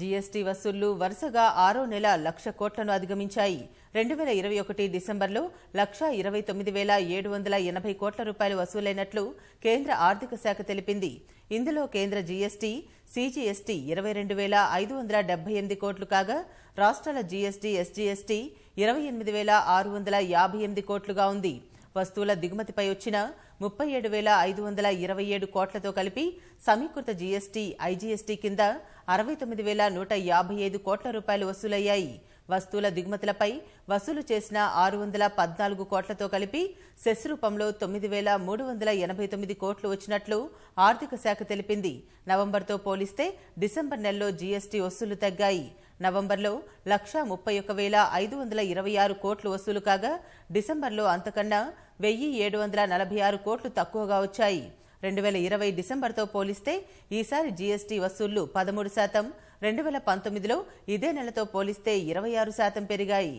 GST వసూళ్లు వరుసగా ఆరో నెల లక్ష కోట్లను అధిగమించాయి రెండు వేల ఇరవై ఒకటి డిసెంబర్లో లక్ష ఇరవై తొమ్మిది వేల ఏడు వందల ఎనభై కోట్ల రూపాయలు వసూలైనట్లు కేంద్ర ఆర్థిక శాఖ తెలిపింది ఇందులో కేంద్ర జీఎస్టీ సీజీఎస్టీ ఇరవై రెండు వేల ఐదు వందల డెబ్బై ఎనిమిది కోట్లు కాగా రాష్ట్రాల జీఎస్టీ ఎస్జీఎస్టీ ఇరవై ఎనిమిది వేల ఆరు వందల యాభై ఎనిమిది కోట్లుగా ఉంది వస్తువుల దిగుమతిపై వచ్చిన ముప్పై ఏడు వేల ఐదు వందల ఇరవై ఏడు కోట్లతో కలిపి సమీకృత జీఎస్టీ ఐజీఎస్టీ కింద అరవై తొమ్మిది వేల నూట యాభై ఐదు కోట్ల రూపాయలు వసూలయ్యాయి వస్తువుల దిగుమతులపై వసూలు చేసిన ఆరు వందల పద్నాలుగు కోట్లతో కలిపి సెస్ రూపంలో తొమ్మిది వేల మూడు వందల ఎనభై తొమ్మిది కోట్లు వచ్చినట్లు ఆర్థిక శాఖ తెలిపింది నవంబర్తో పోలిస్తే డిసెంబర్ నెలలో జీఎస్టీ వసూలు తగ్గాయి నవంబర్లో లక్షా ముప్పై ఒక్క వేల ఐదు వందల ఇరవై ఆరు కోట్లు వసూలు కాగా డిసెంబర్లో అంతకన్నా వెయ్యి ఏడు వందల నలభై ఆరు కోట్లు తక్కువగా వచ్చాయి రెండు వేల ఇరవై డిసెంబర్తో పోలిస్తే ఈసారి జీఎస్టీ వసూళ్లు పదమూడు శాతం రెండు వేల పంతొమ్మిదిలో ఇదే నెలతో పోలిస్తే ఇరవై ఆరు శాతం పెరిగాయి